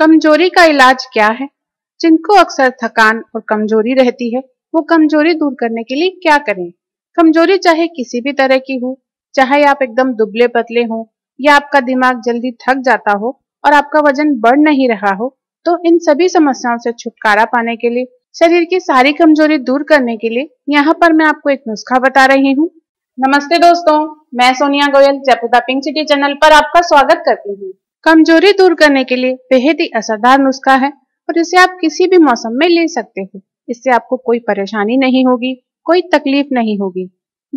कमजोरी का इलाज क्या है जिनको अक्सर थकान और कमजोरी रहती है वो कमजोरी दूर करने के लिए क्या करें कमजोरी चाहे किसी भी तरह की हो चाहे आप एकदम दुबले पतले हो या आपका दिमाग जल्दी थक जाता हो और आपका वजन बढ़ नहीं रहा हो तो इन सभी समस्याओं से छुटकारा पाने के लिए शरीर की सारी कमजोरी दूर करने के लिए यहाँ पर मैं आपको एक नुस्खा बता रही हूँ नमस्ते दोस्तों मैं Sonia Goyal Jaipur pink city channel पर आपका स्वागत करती हूँ कमजोरी दूर करने के लिए बेहद ही असरदार नुस्खा है और इसे आप किसी भी मौसम में ले सकते हो इससे आपको कोई परेशानी नहीं होगी कोई तकलीफ नहीं होगी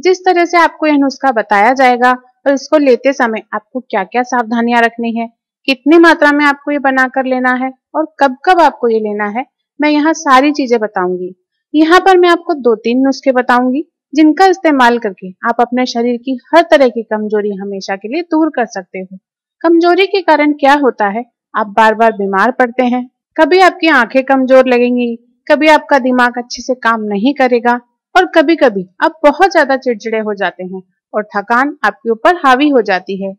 जिस तरह से आपको यह नुस्खा बताया जाएगा और इसको लेते समय आपको क्या क्या सावधानियां रखनी है कितनी मात्रा में आपको ये बनाकर लेना है और कब कब आपको ये लेना है मैं यहाँ सारी चीजें बताऊंगी यहाँ पर मैं आपको दो तीन नुस्खे बताऊंगी जिनका इस्तेमाल करके आप अपने शरीर की हर तरह की कमजोरी हमेशा के लिए दूर कर सकते हो कमजोरी के कारण क्या होता है आप बार बार बीमार पड़ते हैं कभी आपकी आंखें कमजोर लगेंगी कभी आपका दिमाग अच्छे से काम नहीं करेगा और कभी कभी आप बहुत ज्यादा चिड़चिड़े हो जाते हैं और थकान आपके ऊपर हावी हो जाती है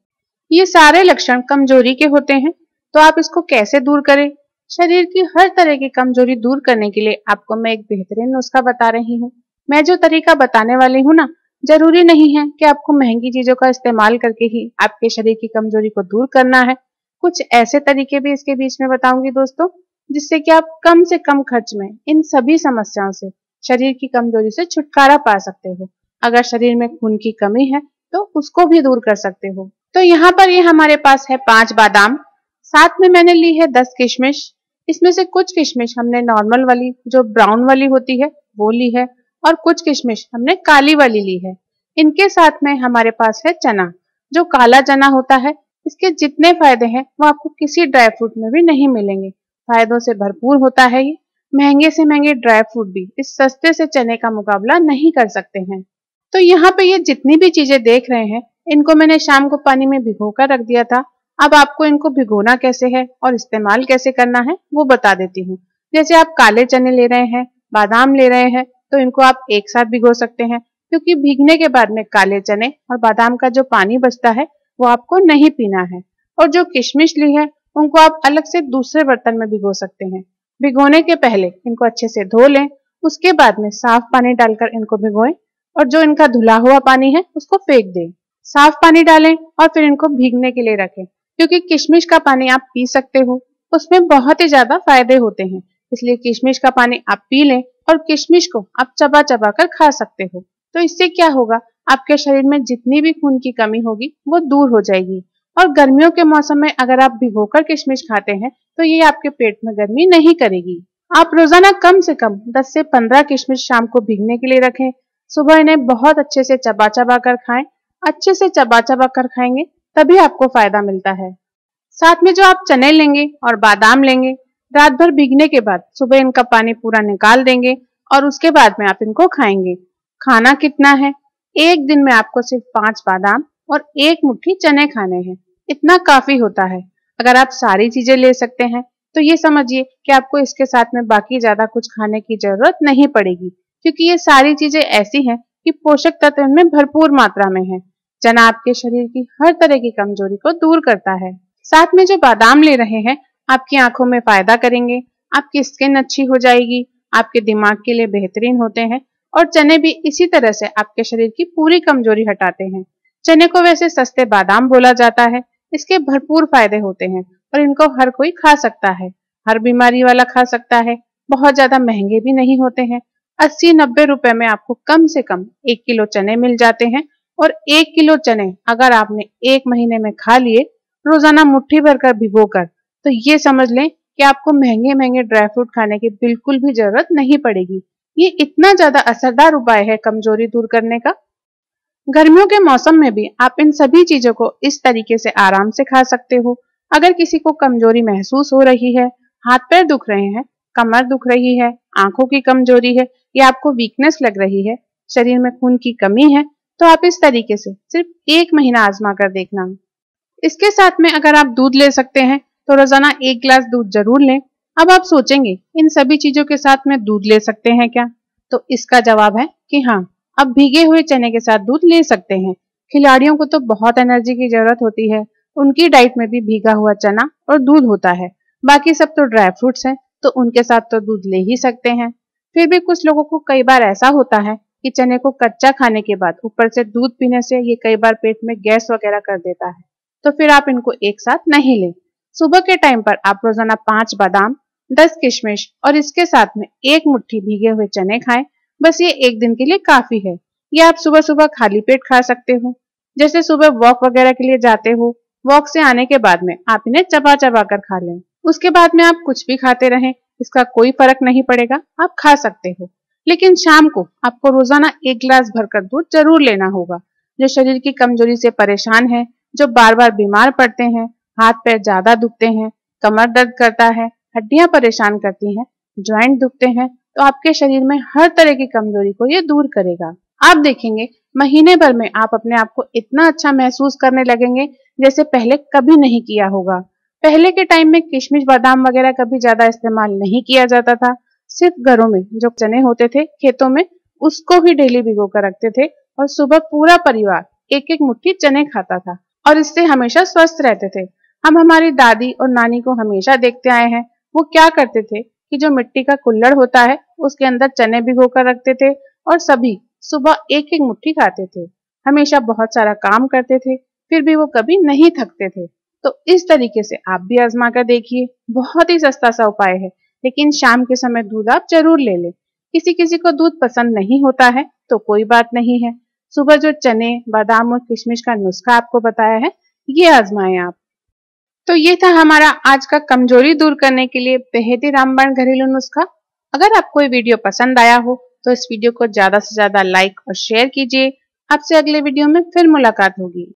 ये सारे लक्षण कमजोरी के होते हैं तो आप इसको कैसे दूर करें शरीर की हर तरह की कमजोरी दूर करने के लिए आपको मैं एक बेहतरीन नुस्खा बता रही हूँ मैं जो तरीका बताने वाली हूँ ना जरूरी नहीं है कि आपको महंगी चीजों का इस्तेमाल करके ही आपके शरीर की कमजोरी को दूर करना है कुछ ऐसे तरीके भी इसके बीच में बताऊंगी दोस्तों जिससे कि आप कम से कम खर्च में इन सभी समस्याओं से शरीर की कमजोरी से छुटकारा पा सकते हो अगर शरीर में खून की कमी है तो उसको भी दूर कर सकते हो तो यहाँ पर ये हमारे पास है पांच बादाम साथ में मैंने ली है दस किशमिश इसमें से कुछ किशमिश हमने नॉर्मल वाली जो ब्राउन वाली होती है वो ली है और कुछ किशमिश हमने काली वाली ली है इनके साथ में हमारे पास है चना जो काला चना होता है इसके जितने फायदे हैं वो आपको किसी ड्राई फ्रूट में भी नहीं मिलेंगे फायदों से भरपूर होता है ये महंगे से महंगे ड्राई फ्रूट भी इस सस्ते से चने का मुकाबला नहीं कर सकते हैं तो यहाँ पे ये जितनी भी चीजें देख रहे हैं इनको मैंने शाम को पानी में भिगो कर रख दिया था अब आपको इनको भिगोना कैसे है और इस्तेमाल कैसे करना है वो बता देती हूँ जैसे आप काले चने ले रहे हैं बादाम ले रहे हैं तो इनको आप एक साथ भिगो सकते हैं क्योंकि भीगने के बाद में काले चने और बादाम का जो पानी बचता है वो आपको नहीं पीना है और जो किशमिश ली है उनको आप अलग से दूसरे बर्तन में भिगो सकते हैं भिगोने के पहले इनको अच्छे से धो लें उसके बाद में साफ पानी डालकर इनको भिगोएं और जो इनका धुला हुआ पानी है उसको फेंक दें साफ पानी डालें और फिर इनको भीगने के लिए रखें क्योंकि किशमिश का पानी आप पी सकते हो उसमें बहुत ही ज्यादा फायदे होते हैं इसलिए किशमिश का पानी आप पी लें और किशमिश को आप चबा चबा कर खा सकते हो तो इससे क्या होगा आपके शरीर में जितनी भी खून की कमी होगी वो दूर हो जाएगी और गर्मियों के मौसम में अगर आप भिगोकर किशमिश खाते हैं तो ये आपके पेट में गर्मी नहीं करेगी आप रोजाना कम से कम 10 से 15 किशमिश शाम को भीगने के लिए रखें सुबह इन्हें बहुत अच्छे से चबा चबा कर खाएं अच्छे से चबा चबा कर खाएंगे तभी आपको फायदा मिलता है साथ में जो आप चने लेंगे और बादाम लेंगे रात भर भीगने के बाद सुबह इनका पानी पूरा निकाल देंगे और उसके बाद में आप इनको खाएंगे खाना कितना है एक दिन में आपको सिर्फ पांच बादाम और एक मुट्ठी चने खाने हैं इतना काफी होता है अगर आप सारी चीजें ले सकते हैं तो ये समझिए कि आपको इसके साथ में बाकी ज्यादा कुछ खाने की जरूरत नहीं पड़ेगी क्योंकि ये सारी चीजें ऐसी हैं कि पोषक तत्व में भरपूर मात्रा में है चना आपके शरीर की हर तरह की कमजोरी को दूर करता है साथ में जो बादाम ले रहे हैं आपकी आंखों में फायदा करेंगे आपकी स्किन अच्छी हो जाएगी आपके दिमाग के लिए बेहतरीन होते हैं और चने भी इसी तरह से आपके शरीर की पूरी कमजोरी हटाते हैं चने को वैसे सस्ते बादाम बोला जाता है इसके भरपूर फायदे होते हैं और इनको हर कोई खा सकता है हर बीमारी वाला खा सकता है बहुत ज्यादा महंगे भी नहीं होते हैं अस्सी नब्बे रुपए में आपको कम से कम एक किलो चने मिल जाते हैं और एक किलो चने अगर आपने एक महीने में खा लिए रोजाना मुट्ठी भर कर भिगो कर तो ये समझ लें कि आपको महंगे महंगे ड्राई फ्रूट खाने की बिल्कुल भी जरूरत नहीं पड़ेगी ये इतना ज्यादा असरदार उपाय है कमजोरी दूर करने का गर्मियों के मौसम में भी आप इन सभी चीजों को इस तरीके से आराम से खा सकते हो अगर किसी को कमजोरी महसूस हो रही है हाथ पैर दुख रहे हैं कमर दुख रही है आंखों की कमजोरी है या आपको वीकनेस लग रही है शरीर में खून की कमी है तो आप इस तरीके से सिर्फ एक महीना आजमा कर देखना इसके साथ में अगर आप दूध ले सकते हैं तो रोजाना एक गिलास दूध जरूर लें अब आप सोचेंगे इन सभी चीजों के साथ में दूध ले सकते हैं क्या तो इसका जवाब है कि हाँ आप भीगे हुए चने के साथ दूध ले सकते हैं खिलाड़ियों को तो बहुत एनर्जी की जरूरत होती है उनकी डाइट में भी भीगा हुआ चना और दूध होता है बाकी सब तो ड्राई फ्रूट्स हैं तो उनके साथ तो दूध ले ही सकते हैं फिर भी कुछ लोगों को कई बार ऐसा होता है कि चने को कच्चा खाने के बाद ऊपर से दूध पीने से ये कई बार पेट में गैस वगैरह कर देता है तो फिर आप इनको एक साथ नहीं लें सुबह के टाइम पर आप रोजाना पांच बादाम दस किशमिश और इसके साथ में एक मुट्ठी भीगे हुए चने खाएं बस ये एक दिन के लिए काफी है ये आप सुबह सुबह खाली पेट खा सकते हो जैसे सुबह वॉक वगैरह के लिए जाते हो वॉक से आने के बाद में आप इन्हें चबा चबा कर खा लें उसके बाद में आप कुछ भी खाते रहें इसका कोई फर्क नहीं पड़ेगा आप खा सकते हो लेकिन शाम को आपको रोजाना एक गिलास भरकर दूध जरूर लेना होगा जो शरीर की कमजोरी से परेशान है जो बार बार बीमार पड़ते हैं हाथ पैर ज्यादा दुखते हैं कमर दर्द करता है हड्डियां परेशान करती हैं ज्वाइंट दुखते हैं तो आपके शरीर में हर तरह की कमजोरी को ये दूर करेगा आप देखेंगे महीने भर में आप अपने आप को इतना अच्छा महसूस करने लगेंगे जैसे पहले कभी नहीं किया होगा पहले के टाइम में किशमिश बादाम वगैरह कभी ज्यादा इस्तेमाल नहीं किया जाता था सिर्फ घरों में जो चने होते थे खेतों में उसको ही डेली भिगो कर रखते थे और सुबह पूरा परिवार एक एक मुट्ठी चने खाता था और इससे हमेशा स्वस्थ रहते थे हम हमारी दादी और नानी को हमेशा देखते आए हैं वो क्या करते थे कि जो मिट्टी का कुल्लड़ होता है उसके अंदर चने भिगो कर रखते थे और सभी सुबह एक एक मुट्ठी खाते थे हमेशा बहुत सारा काम करते थे फिर भी वो कभी नहीं थकते थे तो इस तरीके से आप भी आजमा कर देखिए बहुत ही सस्ता सा उपाय है लेकिन शाम के समय दूध आप जरूर ले लें किसी किसी को दूध पसंद नहीं होता है तो कोई बात नहीं है सुबह जो चने बादाम और किशमिश का नुस्खा आपको बताया है ये आजमाएं आप तो ये था हमारा आज का कमजोरी दूर करने के लिए बेहद ही रामबाण घरेलू नुस्खा अगर आपको ये वीडियो पसंद आया हो तो इस वीडियो को ज्यादा से ज्यादा लाइक और शेयर कीजिए आपसे अगले वीडियो में फिर मुलाकात होगी